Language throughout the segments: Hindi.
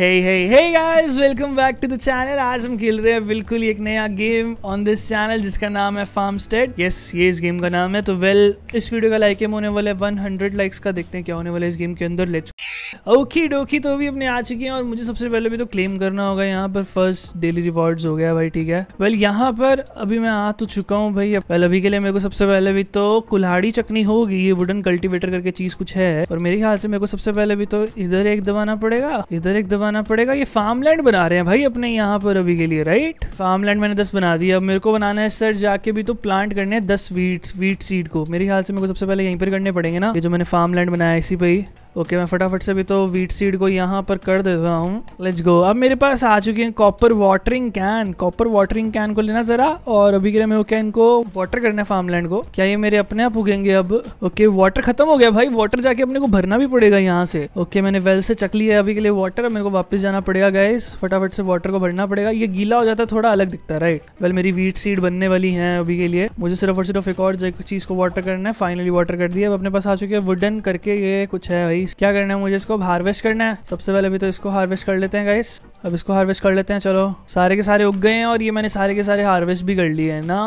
hey guys welcome back to the channel आज हम खेल रहे हैं बिल्कुल एक नया गेम ऑन दिस चैनल जिसका नाम है फार्म स्टेट यस ये इस गेम का नाम है तो वेल well, इस वीडियो का लाइक होने वाला है 100 लाइक्स का देखते हैं क्या होने वाला है इस गेम के अंदर लेट्स ओके डोकी तो भी अपने आ चुके हैं और मुझे सबसे पहले भी तो क्लेम करना होगा यहाँ पर फर्स्ट डेली रिवॉर्ड्स हो गया भाई ठीक है वेल well, यहाँ पर अभी मैं आ तो चुका हूँ भाई वेल अभी के लिए मेरे को सबसे पहले भी तो कुल्हाड़ी चकनी होगी ये वुडन कल्टिवेटर करके चीज कुछ है और मेरे ख्याल से मेरे को सबसे पहले भी तो इधर एक दबाना पड़ेगा इधर एक दबाना बनवाना पड़ेगा ये फार्म लैंड बना रहे हैं भाई अपने यहाँ पर अभी के लिए राइट फार्म लैंड मैंने दस बना दिया अब मेरे को बनाना है सर जाके भी तो प्लांट करने हैं दस वीट वीट सीड को मेरे ख्याल से मेरे को सबसे पहले यहीं पर करने पड़ेंगे ना ये जो मैंने फार्म लैंड बनाया इसी पर ही ओके मैं फटाफट से भी तो वीट सीड को यहाँ पर कर देता हूँ लेट्स गो अब मेरे पास आ चुके हैं copper watering can copper watering can को लेना ज़रा और अभी के लिए मैं क्या इनको वाटर करना है फार्मलैंड को क्या ये मेरे अपने आप उगेंगे अब ओके वाटर खत्म हो गया भाई वाटर जाके अपने को भरना भी पड़ेगा यहाँ से ओके मैंने वेल से चक लिया है अभी के लिए वाटर मेरे को वापस जाना पड़ेगा गए फटाफट से वाटर को भरना पड़ेगा ये गीला हो जाता है थोड़ा अलग दिखता है राइट वेल मेरी वीट सीड बनने वाली है अभी के लिए मुझे सिर्फ और सिर्फ एक और चीज़ को वाटर करना है फाइनली वाटर कर दिया अब अपने पास आ चुके हैं वुडन करके ये कुछ है भाई गाइस क्या करना है मुझे इसको हार्वेस्ट करना है सबसे पहले अभी तो इसको हार्वेस्ट कर लेते हैं गाइस अब इसको हार्वेस्ट कर लेते हैं चलो सारे के सारे उग गए हैं और ये मैंने सारे के सारे हार्वेस्ट भी कर लिए हैं ना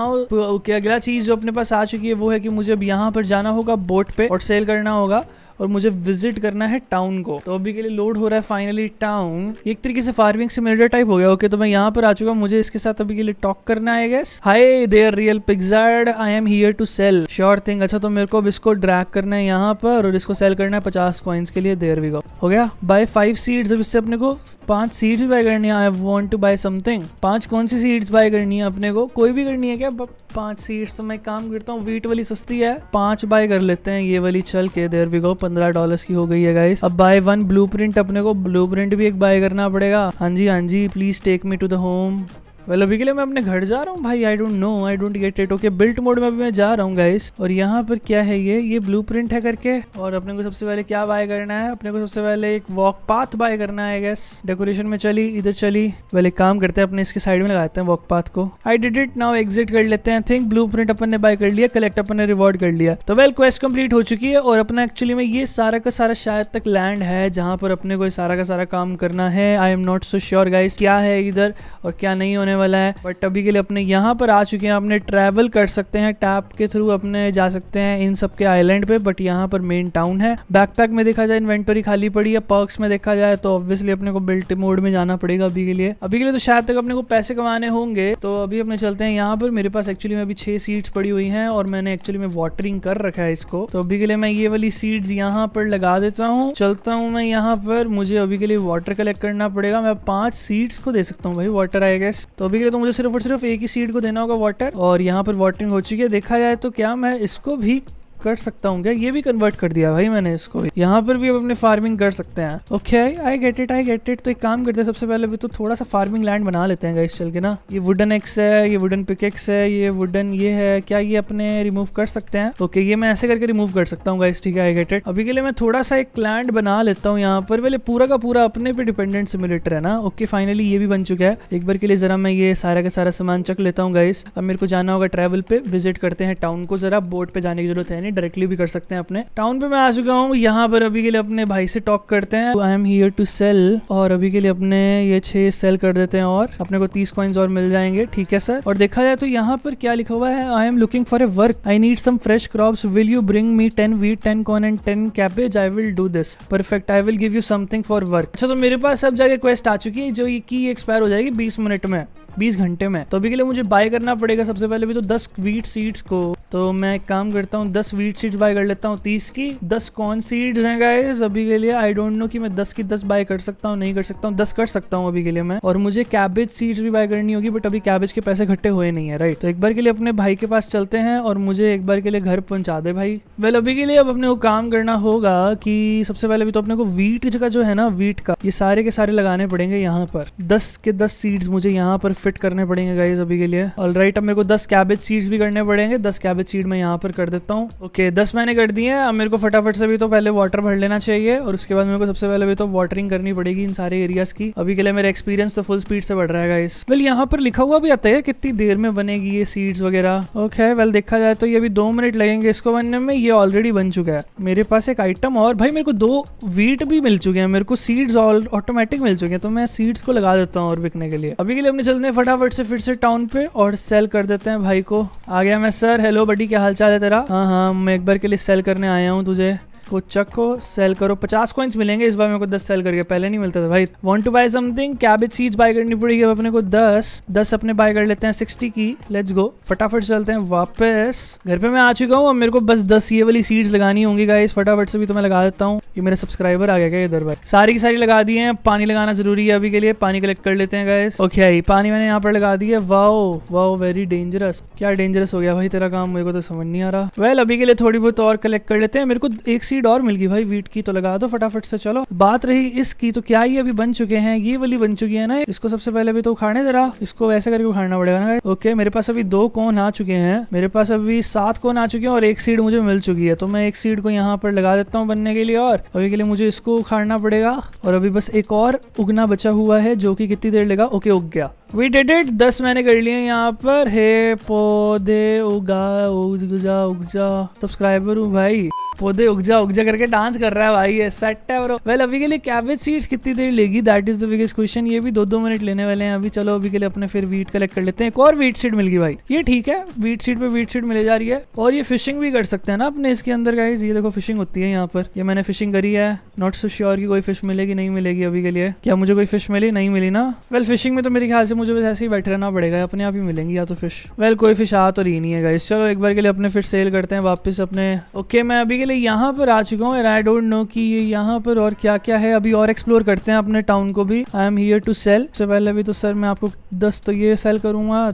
ओके अगला चीज जो अपने पास आ चुकी है वो है कि मुझे अब यहाँ पर जाना होगा बोट पे और सेल करना होगा और मुझे विजिट करना है टाउन को तो अभी के लिए लोड हो रहा है फाइनली टाउन एक तरीके से फार्मिंग मेरे टाइप हो गया ओके तो मैं यहाँ पर आ चुका मुझे इसके साथ अभी के लिए टॉक करना है guys hi there real Pixard I am here to sell sure thing अच्छा तो मेरे को अब इसको ड्रैक करना है यहाँ पर और इसको सेल करना है पचास कॉइन्स के लिए देयर वी गो हो गया बाय फाइव सीड्स अब इससे अपने को पांच सीड्स भी बाय करनी है I want to buy something पांच कौन सी सीड्स बाय करनी है अपने को कोई भी करनी है क्या पांच सीड्स तो मैं काम करता हूँ वीट वाली सस्ती है पांच बाय कर लेते हैं ये वाली चल के देयर वी गो पंद्रह डॉलर की हो गई है गाइस अब बाय वन ब्लू अपने को ब्लू भी एक बाय करना पड़ेगा हाँ जी हाँ जी please take me to the home well अभी के लिए मैं अपने घर जा रहा हूँ भाई I don't know I don't get it okay build mode में अभी मैं जा रहा हूँ गाइस और यहाँ पर क्या है ये ये प्रिंट है करके और अपने को सबसे पहले क्या बाय करना है अपने को सबसे पहले एक वॉक पाथ बाय करना है गैस डेकोरेशन में चली इधर चली वेल एक काम करते हैं अपने इसके साइड में लगाते हैं वॉक पाथ को I did it now exit कर लेते हैं थिंक ब्लू अपन ने बाय कर लिया कलेक्ट अपन ने रिवॉर्ड कर लिया तो वेल क्वेस्ट कम्प्लीट हो चुकी है और अपना एक्चुअली में ये सारा का सारा शायद तक लैंड है जहाँ पर अपने को सारा का सारा काम करना है I am not so sure guys क्या है इधर और क्या नहीं होने होने वाला है बट अभी के लिए अपने यहाँ पर आ चुके हैं अपने ट्रैवल कर सकते हैं टैप के थ्रू अपने जा सकते हैं इन सब के आइलैंड पे बट यहाँ पर मेन टाउन है बैकपैक में देखा जाए इन्वेंटरी खाली पड़ी है पर्क्स में देखा जाए तो ऑब्वियसली अपने को बिल्ट मोड में जाना पड़ेगा अभी के लिए अभी के लिए तो शायद तक अपने को पैसे कमाने होंगे तो अभी अपने चलते हैं यहाँ पर मेरे पास एक्चुअली में अभी छह सीट्स पड़ी हुई हैं और मैंने एक्चुअली में वाटरिंग कर रखा है इसको तो अभी के लिए मैं ये वाली सीड्स यहाँ पर लगा देता हूँ चलता हूँ मैं यहाँ पर मुझे अभी के लिए वाटर कलेक्ट करना पड़ेगा मैं पांच सीड्स को दे सकता हूँ भाई वाटर आई गेस तो तो अभी के लिए तो मुझे सिर्फ और सिर्फ एक ही सीड को देना होगा वाटर और यहाँ पर वाटरिंग हो चुकी है देखा जाए तो क्या मैं इसको भी कर सकता हूँ क्या ये भी कन्वर्ट कर दिया भाई मैंने इसको यहाँ पर भी अब अपने फार्मिंग कर सकते हैं okay I get it I get it तो एक काम करते हैं सबसे पहले भी तो थोड़ा सा फार्मिंग लैंड बना लेते हैं गाइस चल के ना ये वुडन एक्स है ये वुडन पिकेक्स है ये वुडन ये है क्या ये अपने रिमूव कर सकते हैं ओके ये मैं ऐसे करके रिमूव कर सकता हूँ गाइस ठीक है आई गेट इट अभी के लिए मैं थोड़ा सा एक लैंड बना लेता हूँ यहाँ पर पहले पूरा का पूरा अपने पे डिपेंडेंट सिमुलेटर है ना ओके फाइनली ये भी बन चुका है एक बार के लिए जरा मैं ये सारा का सारा सामान चक लेता हूँ गाइस अब मेरे को जाना होगा ट्रेवल पे विजिट करते हैं टाउन को जरा बोट पे जाने की जरूरत है नहीं नहीं डायरेक्टली भी कर सकते हैं अपने टाउन पे मैं आ चुका हूँ यहाँ पर अभी के लिए अपने भाई से टॉक करते हैं I am here to sell और अभी के लिए अपने ये छे सेल कर देते हैं और अपने को तीस कॉइन्स और मिल जाएंगे ठीक है सर और देखा जाए तो यहाँ पर क्या लिखा हुआ है I am looking for a work I need some fresh crop will you bring me ten wheat ten corn and ten cabbage I will do this perfect I will give you something for work अच्छा तो मेरे पास अब जाके क्वेस्ट आ चुकी है जो ये की एक्सपायर हो जाएगी बीस मिनट में बीस घंटे में तो अभी के लिए मुझे बाय करना पड़ेगा सबसे पहले भी तो दस वीट सीड्स को तो मैं एक काम करता हूँ दस वीट सीड्स बाय कर लेता हूँ तीस की दस कॉर्न सीड्स हैं गाइस अभी के लिए आई डोंट नो कि मैं दस की दस बाय कर सकता हूँ नहीं कर सकता हूँ दस कर सकता हूँ अभी के लिए मैं और मुझे कैबेज सीड्स भी बाय करनी होगी बट अभी कैबेज के पैसे घट्टे हुए नहीं है राइट तो एक बार के लिए अपने भाई के पास चलते हैं और मुझे एक बार के लिए घर पहुंचा दे भाई वेल अभी के लिए अब अपने को काम करना होगा कि सबसे पहले अभी तो अपने को वीट का जो है ना वीट का ये सारे के सारे लगाने पड़ेंगे यहाँ पर दस के दस सीड्स मुझे यहाँ पर फिट करने पड़ेंगे गाइज अभी के लिए ऑल राइट अब मेरे को दस कैबेज सीड्स भी करने पड़ेंगे दस कैबेज सीड मैं यहाँ पर कर देता हूँ ओके okay, दस मैंने कर दिए हैं अब मेरे को फटाफट से भी तो पहले वाटर भर लेना चाहिए और उसके बाद मेरे को सबसे पहले भी तो वाटरिंग करनी पड़ेगी इन सारे एरियाज की अभी के लिए मेरा एक्सपीरियंस तो फुल स्पीड से बढ़ रहा है गाइज वेल यहाँ पर लिखा हुआ भी आता है कितनी देर में बनेगी ये सीड्स वगैरह ओके वेल देखा जाए तो ये अभी दो मिनट लगेंगे इसको बनने में ये ऑलरेडी बन चुका है मेरे पास एक आइटम और भाई मेरे को दो वीट भी मिल चुके हैं मेरे को सीड्स ऑटोमेटिक मिल चुके हैं तो मैं सीड्स को लगा देता हूँ और बिकने के लिए अभी के लिए हमने चलने फटाफट से फिर से टाउन पे और सेल कर देते हैं भाई को आ गया मैं सर हेलो बडी क्या हाल चाल है तेरा हाँ हाँ मैं एक बार के लिए सेल करने आया हूँ तुझे को चको सेल करो पचास कॉइन्स मिलेंगे इस बार मेरे को दस सेल करके पहले नहीं मिलता था भाई want to buy something cabbage seeds buy करनी पड़ेगी अब अपने को दस दस अपने बाय कर लेते हैं सिक्सटी की लेट्स गो फटाफट चलते हैं वापस घर पे मैं आ चुका हूँ मेरे को बस दस ये वाली सीड्स लगानी होंगी गाइस फटाफट से भी तो मैं लगा देता हूँ ये मेरा सब्सक्राइबर आ गया क्या इधर भाई सारी की सारी लगा दी है पानी लगाना जरूरी है अभी के लिए पानी कलेक्ट कर लेते हैं गाइस ओके पानी मैंने यहाँ पर लगा दी है वाओ वाओ वेरी डेंजरस क्या डेंजरस हो गया भाई तेरा काम मेरे को तो समझ नहीं आ रहा वेल अभी के लिए थोड़ी बहुत और कलेक्ट कर लेते हैं मेरे को एक सीड और मिल गई भाई वीट की तो लगा दो फटाफट से चलो बात रही इसकी तो क्या ये अभी बन चुके हैं ये वाली बन चुकी है ना इसको सबसे पहले अभी तो उखाड़े जरा इसको वैसे करके उखाड़ना पड़ेगा ना ओके मेरे पास अभी दो कोन आ चुके हैं मेरे पास अभी सात कोन आ चुके हैं और एक सीड मुझे मिल चुकी है तो मैं एक सीड को यहाँ पर लगा देता हूँ बनने के लिए और अभी के लिए मुझे इसको उखाड़ना पड़ेगा और अभी बस एक और उगना बचा हुआ है जो की कितनी देर लगा ओके उग गया वी डिड इट दस मैंने कर लिए यहाँ पर हे पौधे उगा उगजा उगजा सब्सक्राइबर हूँ भाई पौधे उगजा उगजा करके डांस कर रहा है भाई ये सेट है ब्रो वेल अभी के लिए कैबेज सीड्स कितनी देर लेगी that is the biggest question ये भी दो दो मिनट लेने वाले हैं अभी चलो अभी के लिए अपने फिर वीट कलेक्ट कर लेते हैं एक और वीट सीड मिल गई भाई ये ठीक है वीट सीड पे वीट सीड मिले जा रही है और ये फिशिंग भी कर सकते हैं ना अपने इसके अंदर का ये देखो फिशिंग होती है यहाँ पर ये मैंने फिशिंग करी है नॉट सो श्योर की कोई फिश मिलेगी नहीं मिलेगी अभी के लिए क्या मुझे कोई फिश मिली नहीं मिली ना वेल फिशिंग में तो मेरे ख्याल से मुझे बस ऐसे ही बैठे रहना पड़ेगा अपने आप ही मिलेंगी या तो फिश वेल well, कोई फिश आ तो रही नहीं है गाइस चलो एक बार के लिए अपने फिश सेल करते हैं वापस अपने ओके okay, मैं अभी के लिए यहाँ पर आ चुका हूँ आई डोंट नो कि यहाँ पर और क्या क्या है अभी और एक्सप्लोर करते हैं अपने टाउन को भी I am here to sell सबसे पहले अभी तो सर मैं आपको दस तो ये सेल करूंगा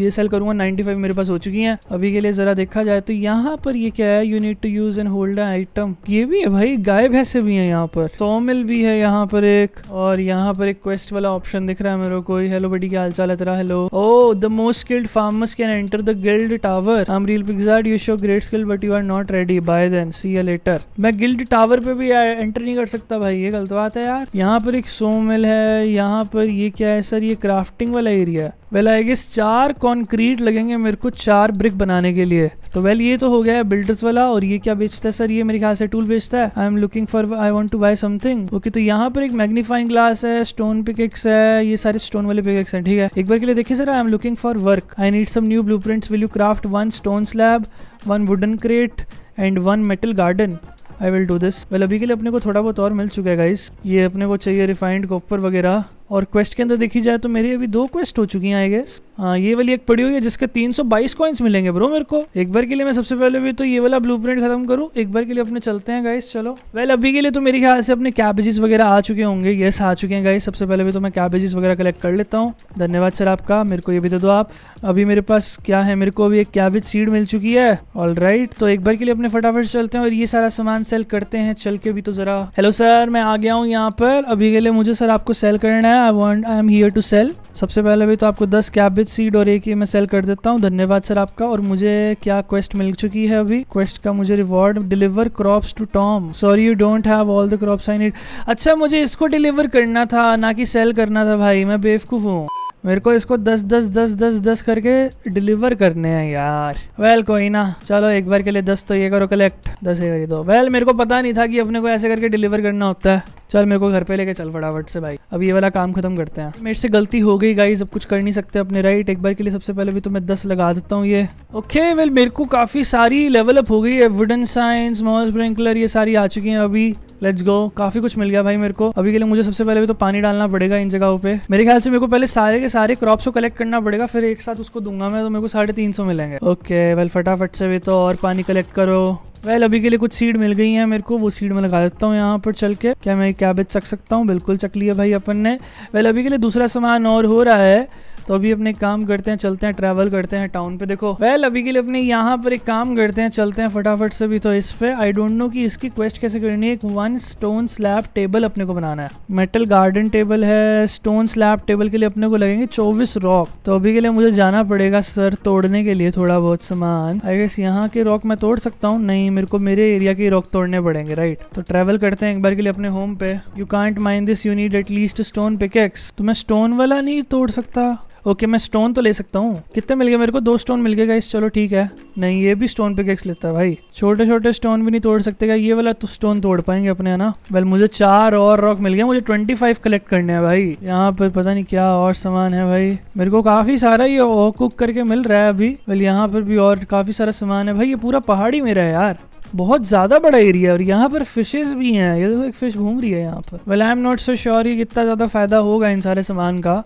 ये सेल करूँगा 95 मेरे पास हो चुकी हैं अभी के लिए ज़रा देखा जाए तो यहाँ पर ये क्या है you need to use and hold item ये भी है भाई गाय भैंसे भी हैं यहाँ पर सोमिल भी है यहाँ पर एक और यहाँ पर एक क्वेस्ट वाला ऑप्शन दिख रहा है मेरे को हेलो बडी क्या हाल है तेरा hello oh the most skilled farmers can enter the guild tower I'm real Pixard you show great skill but you are not ready by then see a later मैं गिल्ड टावर पे भी एंटर uh, नहीं कर सकता भाई ये गलत बात है यार यहाँ पर एक सोमिल है यहाँ पर ये क्या है सर ये क्राफ्टिंग वाला एरिया है वेल आई गेस चार कॉन्क्रीट लगेंगे मेरे को चार ब्रिक बनाने के लिए तो वेल ये तो हो गया है बिल्डर्स वाला और ये क्या बेचता है सर ये मेरे ख्याल से टूल बेचता है I am looking for I want to buy something okay तो यहाँ पर एक मैग्नीफाइंग ग्लास है स्टोन पिकेक्स है ये सारे स्टोन वाले पिकेक्स हैं ठीक है एक बार के लिए देखिए sir I am looking for work I need some new blueprints will you craft one stone slab one wooden crate and one metal garden I will do this well अभी के लिए अपने को थोड़ा बहुत और मिल चुका है गाइस ये अपने को चाहिए रिफाइंड कॉपर वगैरह और क्वेस्ट के अंदर देखी जाए तो मेरी अभी दो क्वेस्ट हो चुकी हैं आई गेस ये वाली एक पड़ी हुई है जिसके 322 कॉइन्स मिलेंगे ब्रो मेरे को एक बार के लिए मैं सबसे पहले भी तो ये वाला ब्लूप्रिंट खत्म करूँ एक बार के लिए अपने चलते हैं गाइस चलो वेल अभी के लिए तो मेरे ख्याल से अपने कैबेजेस वगैरह आ चुके होंगे येस आ चुके हैं गाइस सबसे पहले भी तो मैं कैबेजेस वगैरह कलेक्ट कर लेता हूँ धन्यवाद सर आपका मेरे को ये भी दे दो आप अभी मेरे पास क्या है मेरे को अभी एक कैबेज सीड मिल चुकी है ऑल तो एक बार के लिए अपने फटाफट चलते हैं और ये सारा सामान सेल करते हैं चल के भी तो जरा हेलो सर मैं आ गया हूँ यहाँ पर अभी के लिए मुझे सर आपको सेल करना है I want I am here to sell सबसे पहले भी तो आपको 10 कैबिज सीड और एक ही मैं सेल कर देता हूँ धन्यवाद सर आपका और मुझे क्या क्वेस्ट मिल चुकी है अभी क्वेस्ट का मुझे reward deliver crops to Tom sorry you don't have all the crops I need अच्छा मुझे इसको डिलीवर करना था ना कि सेल करना था भाई मैं बेवकूफ़ हूँ मेरे को इसको दस दस दस दस दस करके डिलीवर करने हैं यार वेल well, कोई ना चलो एक बार के लिए दस तो ये करो कलेक्ट दस ये करी दो वेल well, मेरे को पता नहीं था कि अपने को ऐसे करके डिलीवर करना होता है चल मेरे को घर पे लेके चल फटाफट से भाई अब ये वाला काम खत्म करते हैं मेरे से गलती हो गई गाई सब कुछ कर नहीं सकते अपने राइट एक बार के लिए सबसे पहले भी तो मैं दस लगा देता हूँ ये ओके वेल मेरे को काफ़ी सारी लेवल अप हो गई है वुडन साइंस मॉल स्प्रिंकलर ये सारी आ चुकी हैं अभी लेट्स गो काफ़ी कुछ मिल गया भाई मेरे को अभी के लिए मुझे सबसे पहले भी तो पानी डालना पड़ेगा इन जगहों पे मेरे ख्याल से मेरे को पहले सारे के सारे क्रॉप्स को कलेक्ट करना पड़ेगा फिर एक साथ उसको दूंगा मैं तो मेरे को साढ़े तीन सौ मिलेंगे ओके वेल फटाफट से भी तो और पानी कलेक्ट करो वेल अभी के लिए कुछ सीड मिल गई है मेरे को वो सीड मैं लगा देता हूँ यहाँ पर चल के क्या मैं कैबेज चख सकता हूँ बिल्कुल चख लिया भाई अपन ने वेल अभी के लिए दूसरा सामान और हो रहा है तो अभी अपने काम करते हैं चलते हैं ट्रैवल करते हैं टाउन पे देखो वेल well, अभी के लिए अपने यहाँ पर एक काम करते हैं चलते हैं फटाफट से भी तो इस पे आई डोंट नो कि इसकी क्वेस्ट कैसे करनी है एक वन स्टोन स्लैब टेबल अपने को बनाना है मेटल गार्डन टेबल है स्टोन स्लैब टेबल के लिए अपने को लगेंगे चौबीस रॉक तो अभी के लिए मुझे जाना पड़ेगा सर तोड़ने के लिए थोड़ा बहुत सामान आई गेस यहाँ के रॉक मैं तोड़ सकता हूँ नहीं मेरे को मेरे एरिया के रॉक तोड़ने पड़ेंगे राइट तो ट्रेवल करते हैं एक बार के लिए अपने होम पे you can't mind this you need at least stone pickaxe तो मैं स्टोन वाला नहीं तोड़ सकता ओके मैं स्टोन तो ले सकता हूँ कितने मिल गए मेरे को दो स्टोन मिल गए गाइस चलो ठीक है नहीं ये भी स्टोन पे पिकेक्स लेता है भाई छोटे छोटे स्टोन भी नहीं तोड़ सकते ये वाला तो स्टोन तोड़ पाएंगे अपने है ना वेल मुझे चार और रॉक मिल गया मुझे ट्वेंटी फाइव कलेक्ट करने हैं भाई यहाँ पर पता नहीं क्या और सामान है भाई मेरे को काफी सारा ये कुक करके मिल रहा है अभी वेल यहाँ पर भी और काफी सारा सामान है भाई ये पूरा पहाड़ी मेरा है यार बहुत ज़्यादा बड़ा एरिया है और यहाँ पर फिशेस भी हैं ये देखो एक फ़िश घूम रही है यहाँ पर well I am not so sure ये कितना ज़्यादा फ़ायदा होगा इन सारे सामान का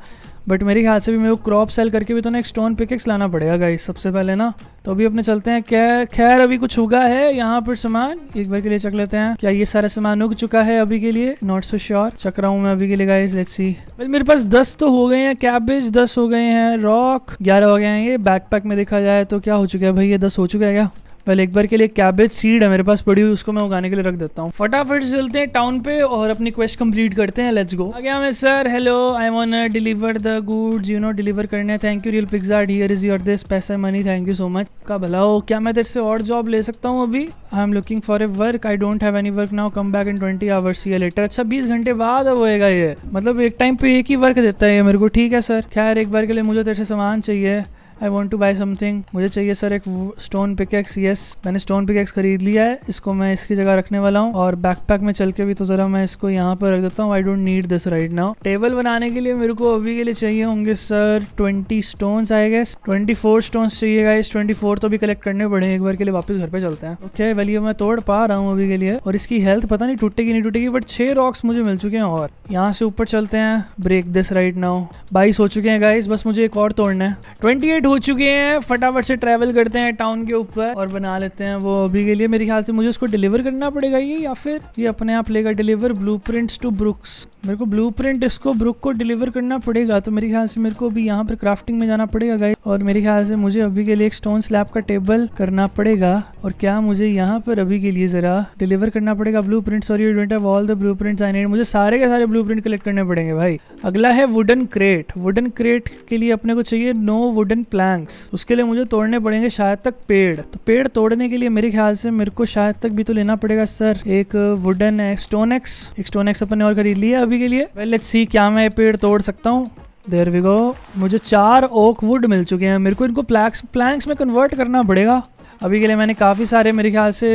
बट मेरे ख्याल से भी मेरे को क्रॉप सेल करके भी तो ना एक स्टोन पिकेक्स लाना पड़ेगा गाइस सबसे पहले ना तो अभी अपने चलते हैं क्या खैर अभी कुछ उगा है यहाँ पर सामान एक बार के लिए चक लेते हैं क्या ये सारा सामान उग चुका है अभी के लिए नॉट सो श्योर चक रहा हूँ मैं अभी के लिए गाइस लेट्स सी भाई मेरे पास दस तो हो गए हैं कैबेज दस हो गए हैं रॉक ग्यारह हो गए हैं ये बैकपैक में देखा जाए तो क्या हो चुका है भाई ये दस हो चुका है क्या पहले एक बार के लिए कैबेज सीड है मेरे पास पड़ी हुई उसको मैं उगाने के लिए रख देता हूँ फटाफट चलते हैं टाउन पे और अपनी क्वेस्ट कंप्लीट करते हैं लेट्स गो गया मैं sir hello I won deliver the goods you know deliver करने thank you real Pixart dear is your this पैसा money thank you so much का भला हो क्या मैं तेरे से और जॉब ले सकता हूँ अभी I am looking for a work I don't have any work now come back in twenty hours ये लेटर अच्छा बीस घंटे बाद होएगा ये मतलब एक टाइम पे एक ही वर्क देता है ये मेरे को ठीक है सर खैर एक बार के लिए मुझे तेरे से सामान चाहिए I want to buy something मुझे चाहिए सर एक स्टोन पिकेक्स येस मैंने स्टोन पिकेक्स खरीद लिया है इसको मैं इसकी जगह रखने वाला हूँ और बैकपैक में चल के भी तो ज़रा मैं इसको यहाँ पर रख देता हूँ I don't need this right now table बनाने के लिए मेरे को अभी के लिए चाहिए होंगे sir twenty stone I guess twenty four stones चाहिए गाइस ट्वेंटी फोर तो भी कलेक्ट करने पड़े एक बार के लिए वापस घर पे चलते हैं ओके okay, वैल्यू मैं तोड़ पा रहा हूँ अभी के लिए और इसकी हेल्थ पता नहीं टूटेगी नहीं टूटेगी बट छे रॉक्स मुझे मिल चुके हैं और यहाँ से ऊपर चलते हैं ब्रेक दिस राइट नाउ बाईस हो चुके हैं गाइस बस मुझे एक और तोड़ना है ट्वेंटी एट लेट हो चुके हैं फटाफट से ट्रेवल करते हैं टाउन के ऊपर और बना लेते हैं वो अभी के लिए मेरे ख्याल से मुझे उसको डिलीवर करना पड़ेगा ये या फिर ये अपने आप लेगा डिलीवर ब्लू टू ब्रुक्स मेरे को ब्लू इसको ब्रुक को डिलीवर करना पड़ेगा तो मेरे ख्याल से मेरे को अभी यहाँ पर क्राफ्टिंग में जाना पड़ेगा गाई और मेरे ख्याल से मुझे अभी के लिए एक स्टोन स्लैब का टेबल करना पड़ेगा और क्या मुझे यहाँ पर अभी के लिए जरा डिलीवर करना पड़ेगा blueprint sorry all the blueprint I need मुझे सारे के सारे ब्लू प्रिंट कलेक्ट करने पड़ेंगे भाई अगला है वुडन क्रेट वुडन क्रेट के लिए अपने को चाहिए नो वुडन प्लैंक्स उसके लिए मुझे तोड़ने पड़ेंगे शायद तक पेड़ तो पेड़ तोड़ने के लिए मेरे ख्याल से मेरे को शायद तक भी तो लेना पड़ेगा सर एक वुडन एक स्टोन एक्स एक स्टोन एक्स अपने और खरीद लिया अभी के लिए वेल लेट्स सी क्या मैं पेड़ तोड़ सकता हूँ देर वी गो मुझे चार ओक वुड मिल चुके हैं मेरे को इनको प्लैक्स प्लैंक्स में कन्वर्ट करना पड़ेगा अभी के लिए मैंने काफ़ी सारे मेरे ख्याल से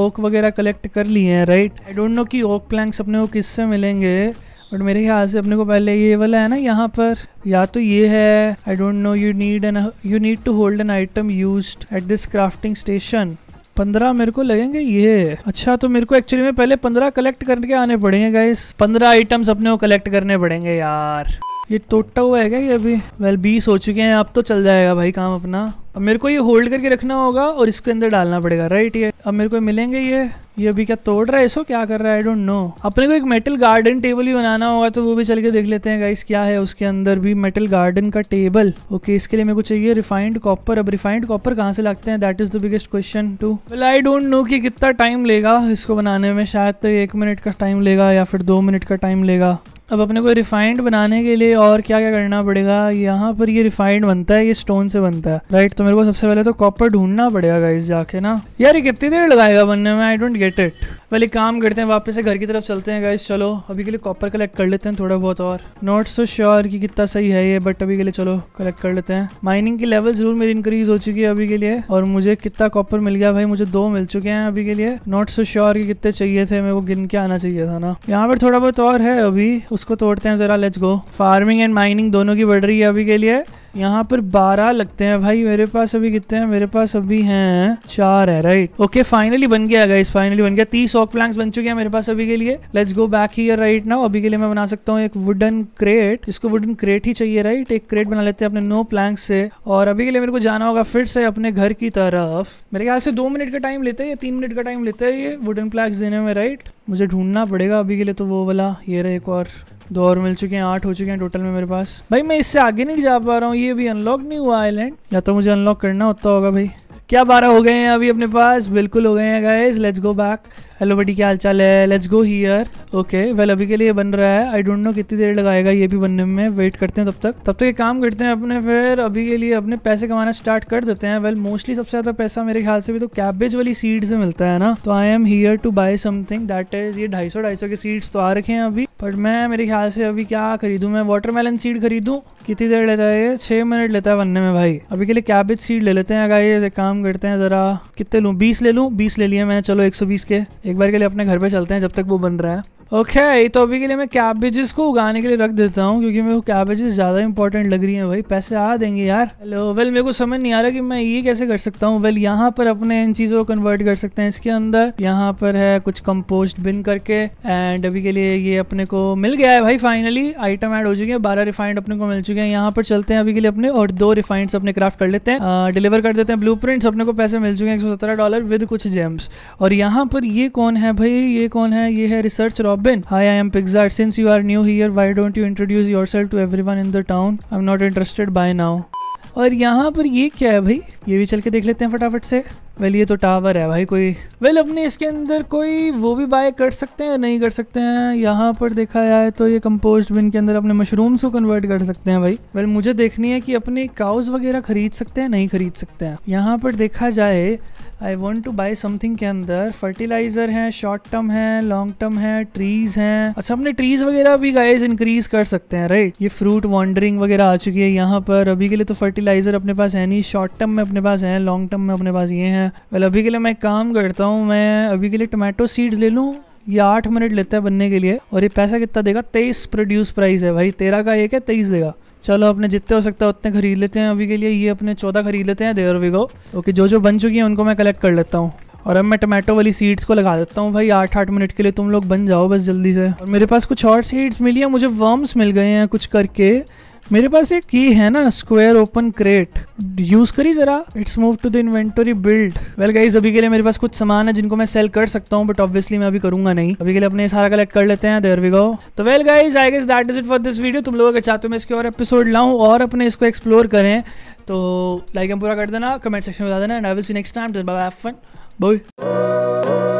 ओक वगैरह कलेक्ट कर लिए हैं राइट आई डोंट नो कि ओक प्लैंक्स अपने को किससे मिलेंगे बट मेरे ख्याल से अपने को पहले ये वाला है ना यहाँ पर या तो ये है I don't know you need an you need to hold an item use at this crafting station पंद्रह मेरे को लगेंगे ये अच्छा तो मेरे को एक्चुअली में पहले पंद्रह कलेक्ट करके आने पड़ेंगे गाइस पंद्रह आइटम्स अपने को कलेक्ट करने पड़ेंगे यार ये टोटा हुआ है क्या ये अभी वेल बीस हो चुके हैं अब तो चल जाएगा भाई काम अपना अब मेरे को ये होल्ड करके रखना होगा और इसके अंदर डालना पड़ेगा राइट ये अब मेरे को मिलेंगे ये ये अभी क्या तोड़ रहा है इसको क्या कर रहा है आई डोंट नो अपने को एक मेटल गार्डन टेबल भी बनाना होगा तो वो भी चल के देख लेते हैं गाइस क्या है उसके अंदर भी मेटल गार्डन का टेबल ओके इसके लिए मेरे को चाहिए रिफाइंड कॉपर अब रिफाइंड कॉपर कहाँ से लगते हैं that is the biggest question too well I don't know कि कितना टाइम लेगा इसको बनाने में शायद तो एक मिनट का टाइम लेगा या फिर दो मिनट का टाइम लेगा अब अपने को रिफाइंड बनाने के लिए और क्या क्या करना पड़ेगा यहाँ पर ये रिफाइंड बनता है ये स्टोन से बनता है राइट तो तो मेरे को सबसे पहले तो कॉपर ढूंढना पड़ेगा गाइस जाके ना यार ये कितनी देर लगाएगा बनने में आई डोंट गेट इट पहले काम करते हैं वापस से घर की तरफ चलते हैं गाइस चलो अभी के लिए कॉपर कलेक्ट कर लेते हैं थोड़ा बहुत और नॉट सो श्योर कि कितना सही है ये बट अभी के लिए चलो कलेक्ट कर लेते हैं माइनिंग की लेवल जरूर मेरी इंक्रीज हो चुकी है अभी के लिए और मुझे कितना कॉपर मिल गया भाई मुझे दो मिल चुके हैं अभी के लिए नॉट सो श्योर की कितने चाहिए थे मेरे को गिन के आना चाहिए था ना यहाँ पर थोड़ा बहुत और है अभी उसको तोड़ते हैं जरा let's go farming and mining दोनों की बढ़ रही है अभी के लिए यहाँ पर बारह लगते हैं भाई मेरे पास अभी कितने हैं मेरे पास अभी हैं चार है राइट ओके फाइनली बन गया गाइस फाइनली बन गया तीस ऑक प्लैंक्स बन चुके हैं मेरे पास अभी के लिए let's go back here right now अभी के लिए मैं बना सकता हूँ एक वुडन क्रेट इसको वुडन क्रेट ही चाहिए राइट एक क्रेट बना लेते हैं अपने नो प्लैंक्स से और अभी के लिए मेरे को जाना होगा फिर से अपने घर की तरफ मेरे ख्याल से दो मिनट का टाइम लेते हैं या तीन मिनट का टाइम लेते हैं ये वुडन प्लैक्स देने में राइट मुझे ढूंढना पड़ेगा अभी के लिए तो वो वाला ये रहे एक और दो और मिल चुके हैं आठ हो चुके हैं टोटल में मेरे पास भाई मैं इससे आगे नहीं जा पा रहा हूँ ये भी अनलॉक नहीं हुआ आइलैंड या तो मुझे अनलॉक करना होता होगा भाई क्या बारह हो गए हैं अभी अपने पास बिल्कुल हो गए हैं guys let's go back hello बेटी क्या हाल चाल है let's go here okay well अभी के लिए बन रहा है आई डोंट नो कितनी देर लगाएगा ये भी बनने में वेट करते हैं तब तक तब तक एक काम करते हैं अपने फिर अभी के लिए अपने पैसे कमाना स्टार्ट कर देते हैं वेल मोस्टली सबसे ज़्यादा पैसा मेरे ख्याल से भी तो कैबेज वाली सीड से मिलता है ना तो I am here to buy something that is ये ढाई सौ ढाई सौ के सीड्स तो आ रखे हैं अभी बट मैं मेरे ख्याल से अभी क्या खरीदूँ मैं वाटरमेलन सीड खरीदूँ कितनी देर लेता है ये छः मिनट लेता है बनने में भाई अभी के लिए कैबेज सीड ले लेते हैं अगर एक काम करते हैं ज़रा कितने लूँ बीस ले लूँ बीस ले लिए मैं चलो एक सौ बीस के एक बार के लिए अपने घर पे चलते हैं जब तक वो बन रहा है ओके okay, तो अभी के लिए मैं कैबेजेस को उगाने के लिए रख देता हूँ क्योंकि मेरे को कैबेजेस ज़्यादा इंपॉर्टेंट लग रही हैं भाई पैसे आ देंगे यार हेलो वेल well, मेरे को समझ नहीं आ रहा कि मैं ये कैसे कर सकता हूँ वेल well, यहाँ पर अपने इन चीज़ों को कन्वर्ट कर सकते हैं इसके अंदर यहाँ पर है कुछ कम्पोस्ट बिन करके एंड अभी के लिए ये अपने को मिल गया है भाई फाइनली आइटम ऐड हो चुके हैं बारह रिफाइंड अपने को मिल चुके हैं यहाँ पर चलते हैं अभी के लिए अपने और दो रिफाइंड अपने क्राफ्ट कर लेते हैं डिलीवर uh, कर देते हैं ब्लू अपने को पैसे मिल चुके हैं एक डॉलर विद कुछ जेम्स और यहाँ पर ये कौन है भाई ये कौन है ये है research raw Robin. Hi, I am Pixar. Since you are new here, why don't you introduce yourself to everyone in the town? I'm not interested by now. और यहाँ पर ये क्या है भाई ये भी चल के देख लेते हैं फटाफट से वेल ये तो टावर है भाई कोई वेल अपने इसके अंदर कोई वो भी बाय कर सकते हैं नहीं कर सकते हैं यहाँ पर देखा जाए तो ये कंपोस्ट बिन के अंदर अपने मशरूम्स को कन्वर्ट कर सकते हैं भाई वेल मुझे देखनी है कि अपने काउज वगैरह खरीद सकते हैं नहीं खरीद सकते हैं यहाँ पर देखा जाए I want to buy something के अंदर फर्टिलाइजर है शॉर्ट टर्म है लॉन्ग टर्म है ट्रीज है अच्छा अपने ट्रीज वगैरह भी गाइज इंक्रीज कर सकते हैं राइट ये फ्रूट वॉन्डरिंग वगैरह आ चुकी है यहाँ पर अभी के लिए तो फर्टिलाइजर अपने पास है नहीं शॉर्ट टर्म में अपने पास है लॉन्ग टर्म में अपने पास ये है हैं वेल अभी के लिए मैं काम करता हूँ मैं अभी के लिए टोमेटो सीड्स ले लूँ ये आठ मिनट लेता है बनने के लिए और ये पैसा कितना देगा तेईस प्रोड्यूस प्राइस है भाई तेरह का एक है तेईस देगा चलो अपने जितने हो सकता है उतने खरीद लेते हैं अभी के लिए ये अपने चौदह खरीद लेते हैं देर विगो ओके जो जो बन चुकी हैं उनको मैं कलेक्ट कर लेता हूँ और अब मैं टमाटो वाली सीड्स को लगा देता हूँ भाई आठ आठ मिनट के लिए तुम लोग बन जाओ बस जल्दी से और मेरे पास कुछ और सीड्स मिली है मुझे वर्म्स मिल गए हैं कुछ करके मेरे पास एक की है ना स्क्वायर ओपन क्रेट यूज करी जरा it's move to the inventory build well guys अभी के लिए मेरे पास कुछ सामान है जिनको मैं सेल कर सकता हूँ बट ऑब्वियसली मैं अभी करूंगा नहीं अभी के लिए अपने सारा कलेक्ट कर लेते हैं देर वी गो तो well guys I guess that is it for this video तुम लोग अगर चाहते हो मैं इसके और एपिसोड लाऊं और अपने इसको एक्सप्लोर करें तो लाइक हम पूरा कर देना कमेंट सेक्शन में बता देना and I will see next time bye bye